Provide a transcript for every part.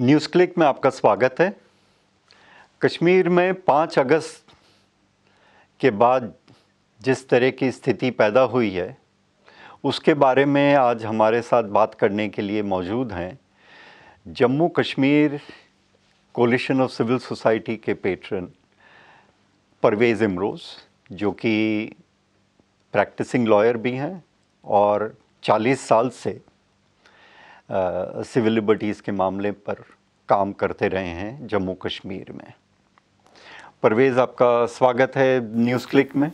News click में आपका स्वागत है कश्मीर में पाँच अगस्त के बाद जिस तरह की स्थिति पैदा हुई है उसके बारे में आज हमारे साथ बात करने के लिए मौजूद हैं Jammu Kashmir coalition of civil society के पेट्रन परवेज़ इमरोज़ जो कि प्रैक्टिसिंग लॉयर भी हैं और 40 साल से सिविल लिबर्टीज़ के मामले पर काम करते रहे हैं जम्मू कश्मीर में परवेज़ आपका स्वागत है न्यूज़ क्लिक में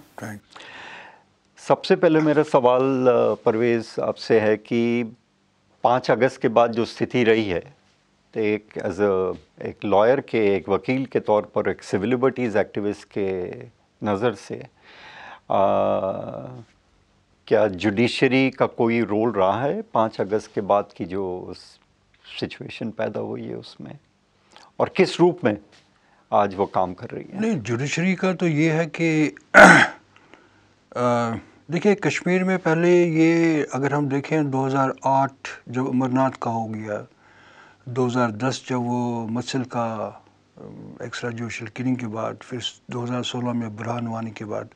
सबसे पहले मेरा सवाल परवेज़ आपसे है कि पाँच अगस्त के बाद जो स्थिति रही है तो एक एज अ एक लॉयर के एक वकील के तौर पर एक सिविल लिबर्टीज़ एक्टिविस्ट के नज़र से आ, क्या जुडिशरी का कोई रोल रहा है पाँच अगस्त के बाद की जो सिचुएशन पैदा हुई है उसमें और किस रूप में आज वो काम कर रही है नहीं जुडिशरी का तो ये है कि देखिए कश्मीर में पहले ये अगर हम देखें 2008 जब अमरनाथ का हो गया 2010 जब वो मसल का एक्स्ट्रा जोशल किलिंग के बाद फिर 2016 में बुरहान वानी के बाद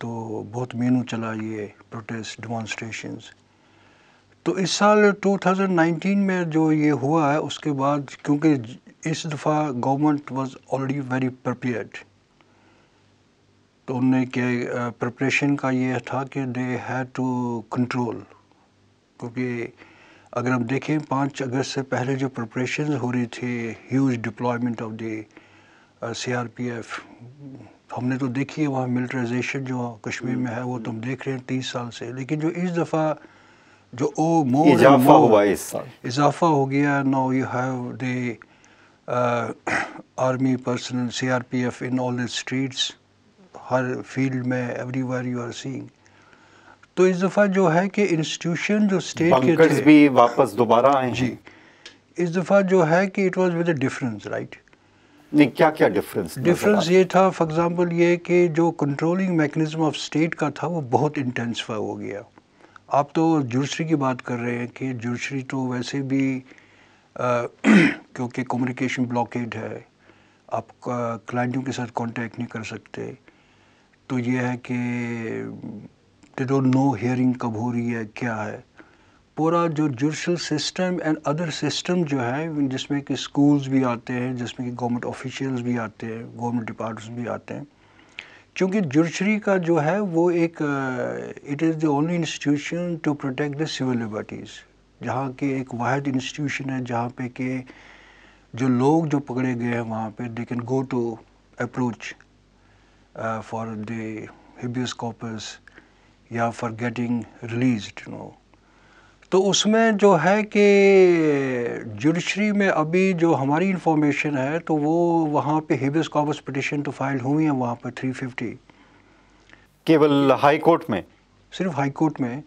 तो बहुत मेनू चला ये प्रोटेस्ट डिमॉन्स्ट्रेशंस तो इस साल 2019 में जो ये हुआ है उसके बाद क्योंकि इस दफ़ा government was already very prepared तो उनने क्या प्रपरेशन का ये था कि दे हैड टू कंट्रोल क्योंकि अगर हम देखें पाँच अगस्त से पहले जो प्रपरेशन हो रही थी huge deployment of the CRPF R P F तो हमने तो देखी है वहाँ मिलिट्राइजेशन जो कश्मीर में है वो तुम तो देख रहे हैं तीस साल से लेकिन जो इस दफ़ा जो ओ मोर इजाफा हुआ इस साल इजाफा हो गया now you have the army personnel C R P F in all the streets हर फील्ड में everywhere you are seeing तो इस दफ़ा जो है कि इंस्टीट्यूशन जो स्टेट के थे भी वापस दोबारा आए जी इस दफ़ा जो है कि it was with difference right नहीं क्या क्या डिफरेंस डिफरेंस ये था फॉर एग्जांपल ये कि जो कंट्रोलिंग मैकेनिज्म ऑफ स्टेट का था वो बहुत इंटेंसिफाई हो गया आप तो जुडिशरी की बात कर रहे हैं कि जुडिशरी तो वैसे भी क्योंकि कम्युनिकेशन ब्लॉकेड है आप क्लाइंटों के साथ कांटेक्ट नहीं कर सकते तो ये है कि दे डोंट नो हियरिंग कब हो रही है क्या है पूरा जो judicial system and other system जो है जिसमें कि स्कूल्स भी आते हैं जिसमें कि गवर्नमेंट ऑफिशियल्स भी आते हैं गवर्नमेंट डिपार्टमेंट्स भी आते हैं क्योंकि जुडिशरी का जो है वो एक it is the only institution to protect the civil liberties जहाँ के एक वाद इंस्टीट्यूशन है जहाँ पे के जो लोग जो पकड़े गए हैं वहाँ पे they can go to approach for the habeas या फॉर गेटिंग रिलीज नो तो उसमें जो है कि जुडिशरी में अभी जो हमारी इंफॉर्मेशन है तो वो वहाँ पे हिबिस कॉपस पटिशन तो फाइल हुई है वहाँ पर 350 केवल हाई कोर्ट में सिर्फ हाई कोर्ट में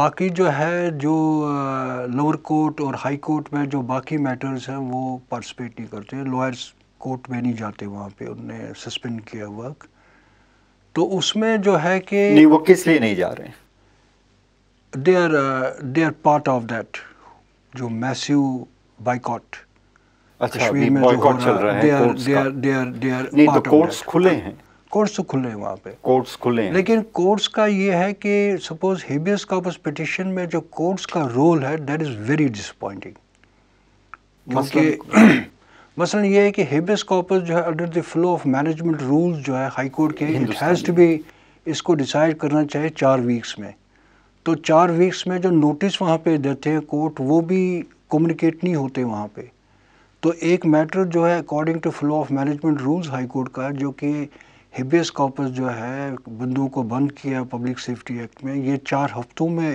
बाकी जो है जो लोअर कोर्ट और हाई कोर्ट में जो बाकी मैटर्स हैं वो पार्टिसिपेट नहीं करते लॉयर्स कोर्ट में नहीं जाते वहाँ पे उनने सस्पेंड किया वर्क तो उसमें जो है कि नहीं वो किस लिए नहीं जा रहे हैं they are uh, they are part of that जो मैसिव बाइकॉट अच्छा में कोर्ट्स तो खुले हैं कोर्ट्स तो खुले हैं वहाँ पे कोर्ट्स खुले हैं लेकिन कोर्ट्स का ये है कि सपोज हेबियस पिटिशन में जो कोर्ट्स का रोल है दैट इज़ वेरी डिसअपॉइंटिंग क्योंकि मसलन ये है कि हेबियस जो है under the flow of management rules जो है हाई कोर्ट के इट हैज़ टू इसको डिसाइड करना चाहिए चार वीक्स में तो चार वीक्स में जो नोटिस वहाँ पे देते हैं कोर्ट वो भी कम्युनिकेट नहीं होते वहाँ पे तो एक मैटर जो है according to flow of management rules high court का जो कि हिबियस कॉपस जो है बंदूक को बंद किया पब्लिक सेफ्टी एक्ट में ये चार हफ्तों में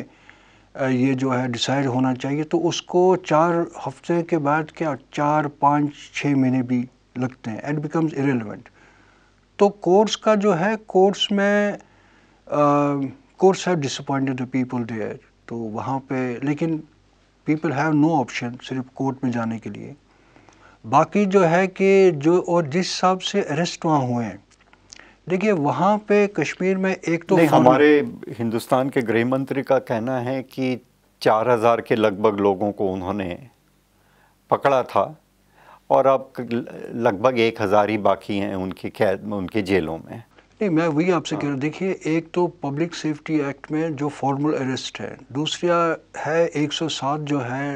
ये जो है डिसाइड होना चाहिए तो उसको चार हफ्ते के बाद क्या चार पाँच छः महीने भी लगते हैं एंड बिकम्स इरेलीवेंट तो कोर्स का जो है कोर्स में आ, course have disappointed the people there तो वहाँ पे लेकिन people have no option सिर्फ कोर्ट में जाने के लिए बाकी जो है कि जो और जिस हिसाब से अरेस्ट वहाँ हुए हैं देखिए वहाँ पे कश्मीर में एक तो हमारे हिंदुस्तान के गृह मंत्री का कहना है कि चार हज़ार के लगभग लोगों को उन्होंने पकड़ा था और अब लगभग एक हज़ार ही बाकी हैं उनकी कैद उनके जेलों में नहीं मैं वही आपसे कह रहा देखिए एक तो पब्लिक सेफ्टी एक्ट में जो फॉर्मल अरेस्ट है दूसरा है 107 जो है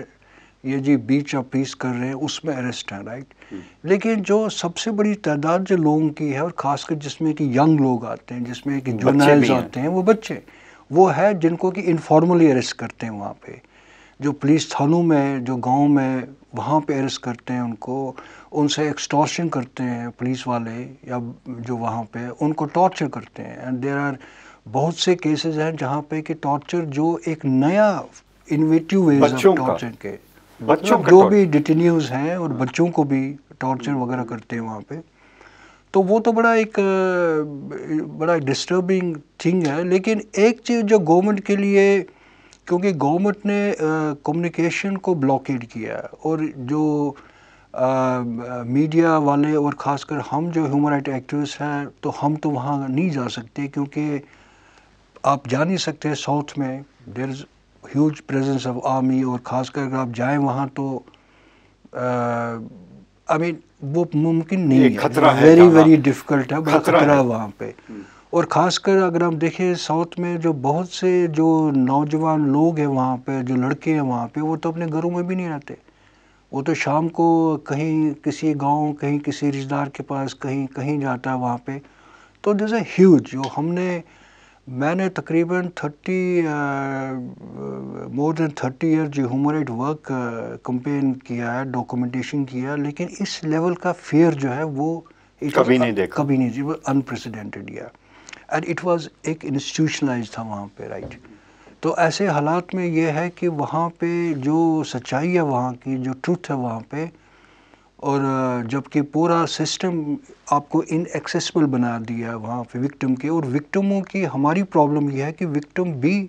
ये जी बीच ऑफ पीस कर रहे हैं उसमें अरेस्ट है राइट हम्म। लेकिन जो सबसे बड़ी तादाद जो लोगों की है और खासकर जिसमें कि यंग लोग आते हैं जिसमें कि जर्नल्स आते हैं वो बच्चे वो है जिनको कि इनफॉर्मली अरेस्ट करते हैं वहाँ पे जो पुलिस थानों में जो गांव में वहाँ पे अरेस्ट करते हैं उनको उनसे एक्सटॉर्शन करते हैं पुलिस वाले या जो वहाँ पे उनको टॉर्चर करते हैं एंड देर आर बहुत से केसेस हैं जहाँ पे कि टॉर्चर जो एक नया इनोवेटिव वेज टॉर्चर के बच्चों मतलब जो भी डिटेन्यूज हैं और बच्चों को भी टॉर्चर वगैरह करते हैं वहाँ पे तो वो तो बड़ा एक बड़ा डिस्टर्बिंग थिंग है लेकिन एक चीज़ जो गवर्नमेंट के लिए क्योंकि गवर्नमेंट ने कम्युनिकेशन को ब्लॉकेट किया और जो मीडिया वाले और ख़ासकर हम जो ह्यूमन राइट एक्टिविस्ट हैं तो हम तो वहाँ नहीं जा सकते क्योंकि आप जा नहीं सकते साउथ में there is huge presence of army और ख़ासकर अगर आप जाएं वहाँ तो आई मीन वो मुमकिन नहीं है वेरी वेरी डिफ़िकल्ट है बड़ा खतरा है वहाँ पर और ख़ासकर अगर हम देखें साउथ में जो बहुत से जो नौजवान लोग हैं वहाँ पे जो लड़के हैं वहाँ पे वो तो अपने घरों में भी नहीं रहते वो तो शाम को कहीं किसी गांव कहीं किसी रिश्तेदार के पास कहीं कहीं जाता है वहाँ पे तो दिस ए ह्यूज जो हमने मैंने तकरीबन thirty more than thirty year जो ह्यूमन राइट वर्क कंपेन किया है डॉक्यूमेंटेशन किया है लेकिन इस लेवल का फेयर जो है वो कभी नहीं देखा कभी नहीं जी वो अनप्रेसिडेंटेड या एंड इट वाज एक इंस्टीट्यूशनलाइज था वहाँ पे राइट right? तो ऐसे हालात में ये है कि वहाँ पे जो सच्चाई है वहाँ की जो ट्रुथ है वहाँ पे और जबकि पूरा सिस्टम आपको एक्सेसबल बना दिया है वहाँ पे विक्टिम के और विक्टमों की हमारी प्रॉब्लम ये है कि विक्टम भी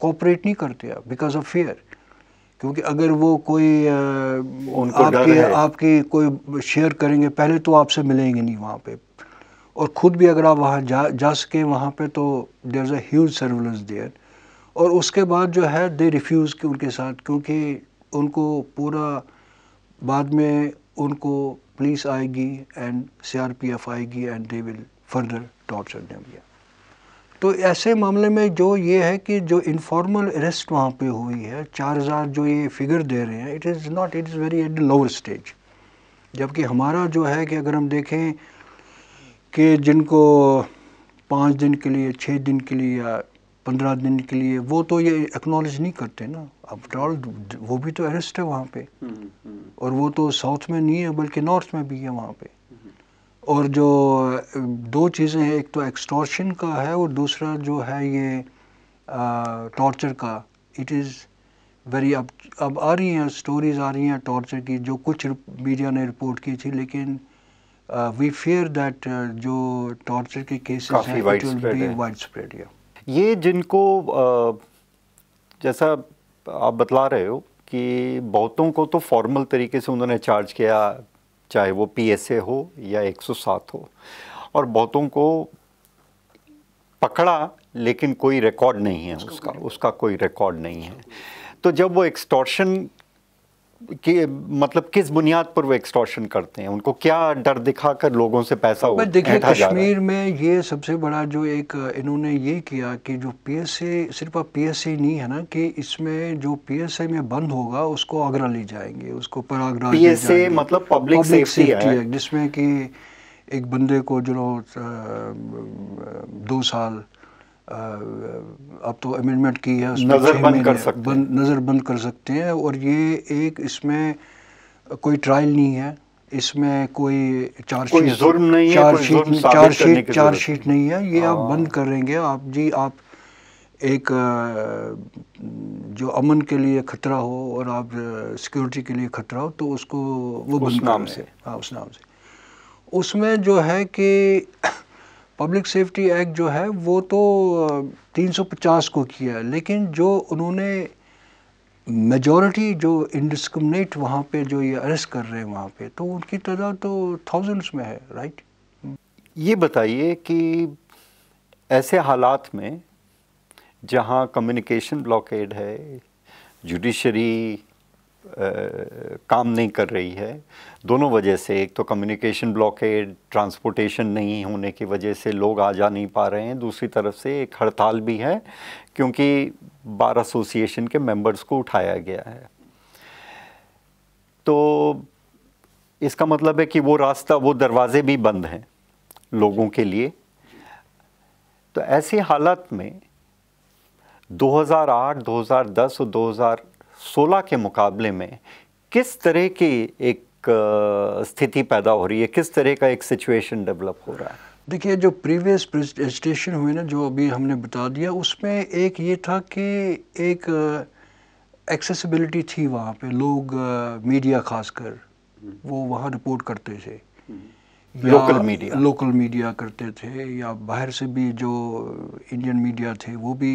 कोऑपरेट नहीं करते बिकॉज ऑफ फेयर क्योंकि अगर वो कोई आपके आपके आपकी कोई शेयर करेंगे पहले तो आपसे मिलेंगे नहीं वहाँ पे और ख़ुद भी अगर आप वहाँ जा जा सकें वहाँ पे तो there is huge surveillance there और उसके बाद जो है दे रिफ्यूज़ के उनके साथ क्योंकि उनको पूरा बाद में उनको पुलिस आएगी एंड सीआरपीएफ आएगी and they will further torture them तो ऐसे मामले में जो ये है कि जो इनफॉर्मल अरेस्ट वहाँ पे हुई है चार हज़ार जो ये फिगर दे रहे हैं it is not it is very at the lower stage जबकि हमारा जो है कि अगर हम देखें कि जिनको पाँच दिन के लिए छः दिन के लिए या पंद्रह दिन के लिए वो तो ये एक्नॉलेज नहीं करते ना आफ्टर ऑल वो भी तो अरेस्ट है वहाँ पे हम्म, हम्म। और वो तो साउथ में नहीं है बल्कि नॉर्थ में भी है वहाँ पे हम्म। और जो दो चीज़ें हैं एक तो एक्सटॉर्शन का है और दूसरा जो है ये टॉर्चर का इट इज़ वेरी अब अब आ रही हैं स्टोरीज आ रही हैं टॉर्चर की जो कुछ मीडिया ने रिपोर्ट की थी लेकिन वी फेयर दैट जो टॉर्चर के केसेस हैं it will be wide spread ये जिनको uh, जैसा आप बतला रहे हो कि बहुतों को तो फॉर्मल तरीके से उन्होंने चार्ज किया चाहे वो पीएसए हो या 107 हो और बहुतों को पकड़ा लेकिन कोई रिकॉर्ड नहीं है उसका उसका कोई रिकॉर्ड नहीं है तो जब वो एक्सटॉर्शन कि मतलब किस बुनियाद पर वो एक्सटॉर्शन करते हैं उनको क्या डर दिखाकर लोगों से पैसा हो देखिए कश्मीर में ये सबसे बड़ा जो एक इन्होंने ये किया कि जो पीएसए सिर्फ अब पीएसए नहीं है ना कि इसमें जो पीएसए में बंद होगा उसको आगरा ले जाएंगे उसको पर परागरा पीएसए मतलब पब्लिक सेफ्टी है जिसमें कि एक बंदे को जो दो साल अब तो अमेंडमेंट की है नज़र बंद कर सकते नज़र बंद कर सकते हैं और ये एक इसमें कोई ट्रायल नहीं है इसमें कोई चार्जशीट नहीं चार्जशीट चार्जशीट चार्जशीट नहीं है ये आप हाँ। बंद करेंगे आप जी आप एक जो अमन के लिए खतरा हो और आप सिक्योरिटी के लिए खतरा हो तो उसको वो उस बंद नाम से हाँ उस नाम से उसमें जो है कि पब्लिक सेफ्टी एक्ट जो है वो तो 350 को किया है लेकिन जो उन्होंने मेजॉरिटी जो इनडिस्क्रमिनेट वहाँ पे जो ये अरेस्ट कर रहे हैं वहाँ पे तो उनकी तादाद तो थाउजेंड्स में है राइट ये बताइए कि ऐसे हालात में जहाँ कम्युनिकेशन ब्लॉकेड है जुडिशरी काम नहीं कर रही है दोनों वजह से एक तो कम्युनिकेशन ब्लॉकेड ट्रांसपोर्टेशन नहीं होने की वजह से लोग आ जा नहीं पा रहे हैं दूसरी तरफ से एक हड़ताल भी है क्योंकि बार एसोसिएशन के मेंबर्स को उठाया गया है तो इसका मतलब है कि वो रास्ता वो दरवाजे भी बंद हैं लोगों के लिए तो ऐसी हालत में 2008, 2010 और सोलह के मुकाबले में किस तरह की एक स्थिति पैदा हो रही है किस तरह का एक सिचुएशन डेवलप हो रहा है देखिए जो प्रीवियस प्रेजेंटेशन हुए ना जो अभी हमने बता दिया उसमें एक ये था कि एक एक्सेसिबिलिटी थी वहाँ पे लोग मीडिया खासकर हम्म। वो वहाँ रिपोर्ट करते थे लोकल मीडिया लोकल मीडिया करते थे या बाहर से भी जो इंडियन मीडिया थे वो भी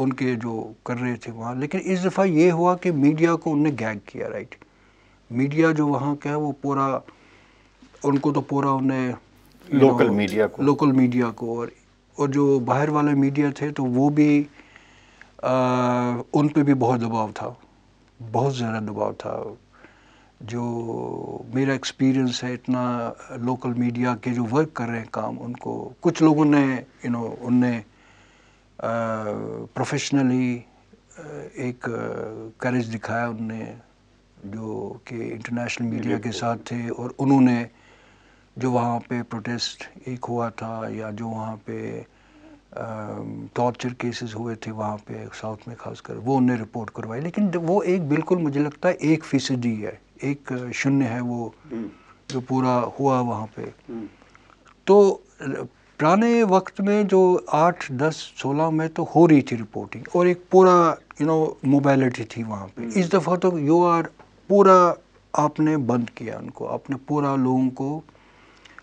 उनके जो कर रहे थे वहाँ लेकिन इस दफ़ा ये हुआ कि मीडिया को उनने गैग किया राइट मीडिया जो वहाँ का है वो पूरा उनको तो पूरा उन्हें लोकल मीडिया को लोकल मीडिया को और और जो बाहर वाले मीडिया थे तो वो भी आ, उन पे भी बहुत दबाव था बहुत ज़्यादा दबाव था जो मेरा एक्सपीरियंस है इतना लोकल मीडिया के जो वर्क कर रहे हैं काम उनको कुछ लोगों ने यू नो उनने प्रोफेशनली uh, एक करेज uh, दिखाया उनने जो कि इंटरनेशनल मीडिया के साथ थे और उन्होंने जो वहाँ पे प्रोटेस्ट एक हुआ था या जो वहाँ पे टॉर्चर um, केसेस हुए थे वहाँ पे साउथ में खासकर वो उन्हें रिपोर्ट करवाई लेकिन वो एक बिल्कुल मुझे लगता है एक फीसदी है एक uh, शून्य है वो हम्म। जो पूरा हुआ वहाँ पे हम्म। तो पुराने वक्त में जो आठ दस सोलह में तो हो रही थी रिपोर्टिंग और एक पूरा यू नो मोबाइलिटी थी वहाँ पे हम्म। इस दफ़ा तो यू आर पूरा आपने बंद किया उनको आपने पूरा लोगों को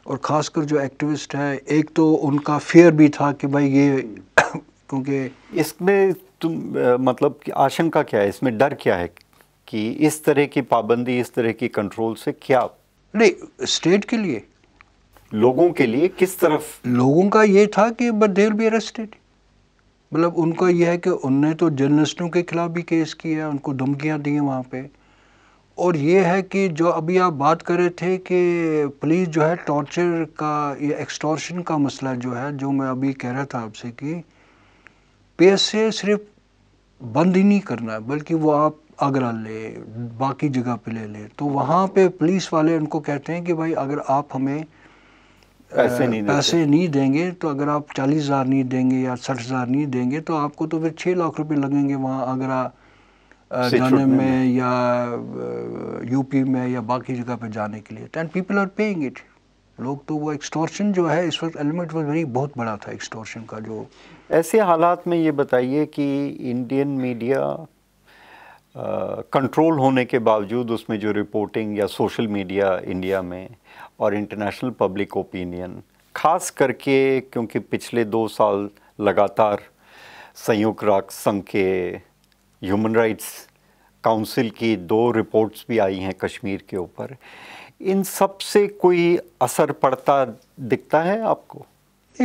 और ख़ासकर जो एक्टिविस्ट है एक तो उनका फेयर भी था कि भाई ये क्योंकि इसमें तुम आ, मतलब कि आशंका क्या है इसमें डर क्या है कि इस तरह की पाबंदी इस तरह की कंट्रोल से क्या नहीं स्टेट के लिए लोगों के लिए किस तरफ लोगों का ये था कि बट देर बी अरेस्टेड मतलब उनका यह है कि उनने तो जर्नलिस्टों के खिलाफ भी केस किया उनको धमकियाँ दी वहाँ पे और ये है कि जो अभी आप बात कर रहे थे कि पुलिस जो है टॉर्चर का ये एक्सटॉर्शन का मसला जो है जो मैं अभी कह रहा था आपसे कि पैसे सिर्फ बंद ही नहीं करना है बल्कि वो आप आगरा ले बाकी जगह पे ले ले तो वहाँ पे पुलिस वाले उनको कहते हैं कि भाई अगर आप हमें पैसे नहीं पैसे नहीं देंगे तो अगर आप चालीस हज़ार नहीं देंगे या साठ हज़ार नहीं देंगे तो आपको तो फिर छः लाख रुपए लगेंगे वहाँ अगर जाने में, में या यूपी में या बाकी जगह पर जाने के लिए and people are paying it लोग तो वो एक्सटॉर्शन जो है इस वक्त एलिमेंट वेरी बहुत बड़ा था एक्सटॉर्शन का जो ऐसे हालात में ये बताइए कि इंडियन मीडिया कंट्रोल होने के बावजूद उसमें जो रिपोर्टिंग या सोशल मीडिया इंडिया में और इंटरनेशनल पब्लिक ओपिनियन खास करके क्योंकि पिछले दो साल लगातार संयुक्त राष्ट्र संघ के ह्यूमन राइट्स काउंसिल की दो रिपोर्ट्स भी आई हैं कश्मीर के ऊपर इन सब से कोई असर पड़ता दिखता है आपको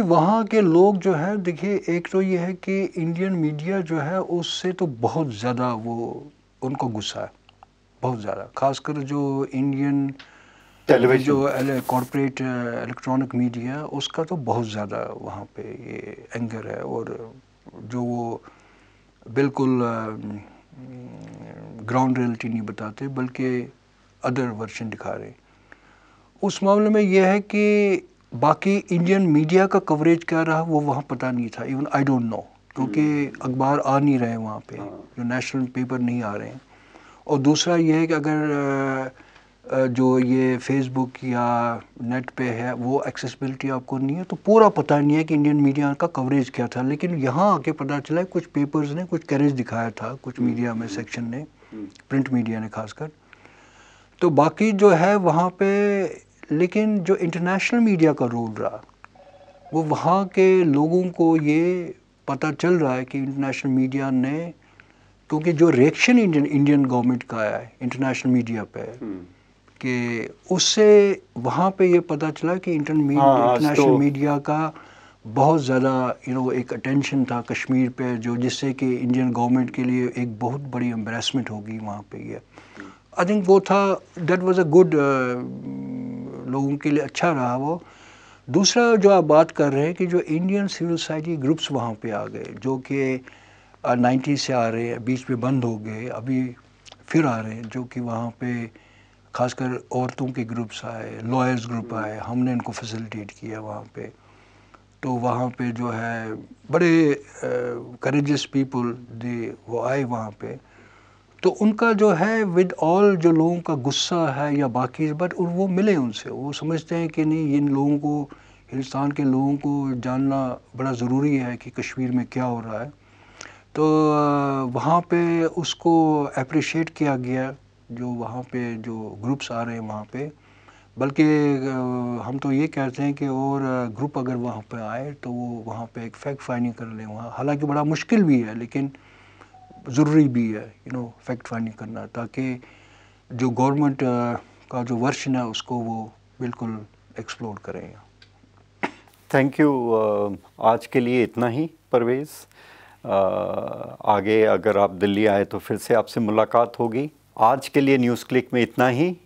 वहाँ के लोग जो है देखिए एक तो ये है कि इंडियन मीडिया जो है उससे तो बहुत ज़्यादा वो उनको गुस्सा है बहुत ज़्यादा खासकर जो इंडियन टेलीविजन जो कॉरपोरेट इलेक्ट्रॉनिक मीडिया उसका तो बहुत ज़्यादा वहाँ पे ये एंगर है और जो वो बिल्कुल ग्राउंड रियलिटी नहीं बताते बल्कि अदर वर्जन दिखा रहे उस मामले में यह है कि बाकी इंडियन मीडिया का कवरेज क्या रहा वो वहाँ पता नहीं था इवन आई डोंट नो क्योंकि हम्म। अखबार आ नहीं रहे वहाँ पे हाँ। जो नेशनल पेपर नहीं आ रहे हैं और दूसरा यह है कि अगर जो ये फेसबुक या नेट पे है वो एक्सेसिबिलिटी आपको नहीं है तो पूरा पता नहीं है कि इंडियन मीडिया का कवरेज क्या था लेकिन यहाँ आके पता चला कुछ पेपर्स ने कुछ करेज दिखाया था कुछ मीडिया में सेक्शन ने प्रिंट मीडिया ने खासकर तो बाकी जो है वहाँ पे लेकिन जो इंटरनेशनल मीडिया का रोल रहा वो वहाँ के लोगों को ये पता चल रहा है कि इंटरनेशनल मीडिया ने क्योंकि जो रिएक्शन इंडियन इंडियन गवर्नमेंट का है इंटरनेशनल मीडिया पे हम्म। कि उससे वहाँ पे ये पता चला कि इंटरनेशनल हाँ, हाँ, तो, मीडिया का बहुत ज़्यादा यू नो एक अटेंशन था कश्मीर पे जो जिससे कि इंडियन गवर्नमेंट के लिए एक बहुत बड़ी एम्बरेसमेंट होगी वहाँ पे ये आई थिंक वो था डेट वाज अ गुड लोगों के लिए अच्छा रहा वो दूसरा जो आप बात कर रहे हैं कि जो इंडियन सिविल सोसाइटी ग्रुप्स वहाँ पे आ गए जो कि नाइन्टी uh, से आ रहे हैं बीच में बंद हो गए अभी फिर आ रहे हैं जो कि वहाँ पर खासकर औरतों के ग्रुप्स आए लॉयर्स हम्म। ग्रुप आए हमने इनको फैसिलिटेट किया वहाँ पे तो वहाँ पे जो है बड़े करेजस पीपल दे वो आए वहाँ पे तो उनका जो है विद ऑल जो लोगों का गुस्सा है या बाकी बट वो मिले उनसे वो समझते हैं कि नहीं इन लोगों को हिंदुस्तान के लोगों को जानना बड़ा ज़रूरी है कि कश्मीर में क्या हो रहा है तो वहाँ पे उसको अप्रिशिएट किया गया जो वहाँ पे जो ग्रुप्स आ रहे हैं वहाँ पे बल्कि हम तो ये कहते हैं कि और ग्रुप अगर वहाँ पे आए तो वो वहाँ पे एक फैक्ट फाइंडिंग कर लें वहाँ हालांकि बड़ा मुश्किल भी है लेकिन ज़रूरी भी है यू नो फैक्ट फाइंडिंग करना ताकि जो गवर्नमेंट का जो वर्शन है उसको वो बिल्कुल एक्सप्लोर करें थैंक यू आज के लिए इतना ही परवेज़ आगे अगर आप दिल्ली आए तो फिर से आपसे मुलाकात होगी आज के लिए न्यूज़ क्लिक में इतना ही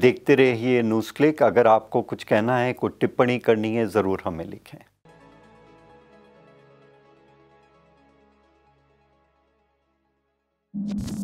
देखते रहिए न्यूज़ क्लिक अगर आपको कुछ कहना है कोई टिप्पणी करनी है ज़रूर हमें लिखें you